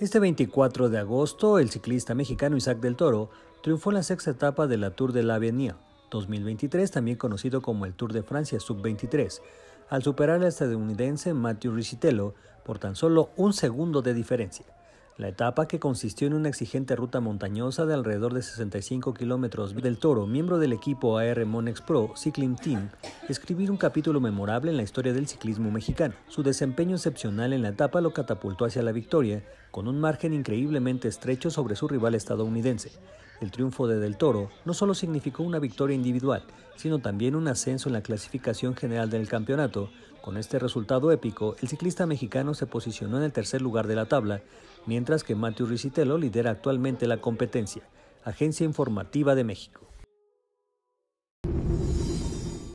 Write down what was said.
Este 24 de agosto, el ciclista mexicano Isaac del Toro triunfó en la sexta etapa de la Tour de l'Avenir 2023, también conocido como el Tour de Francia Sub-23, al superar al estadounidense Matthew Ricitello por tan solo un segundo de diferencia. La etapa, que consistió en una exigente ruta montañosa de alrededor de 65 kilómetros, del Toro, miembro del equipo AR Monex Pro Cycling Team, escribir un capítulo memorable en la historia del ciclismo mexicano. Su desempeño excepcional en la etapa lo catapultó hacia la victoria, con un margen increíblemente estrecho sobre su rival estadounidense. El triunfo de Del Toro no solo significó una victoria individual, sino también un ascenso en la clasificación general del campeonato. Con este resultado épico, el ciclista mexicano se posicionó en el tercer lugar de la tabla, mientras que Matthew Ricitello lidera actualmente la competencia, Agencia Informativa de México.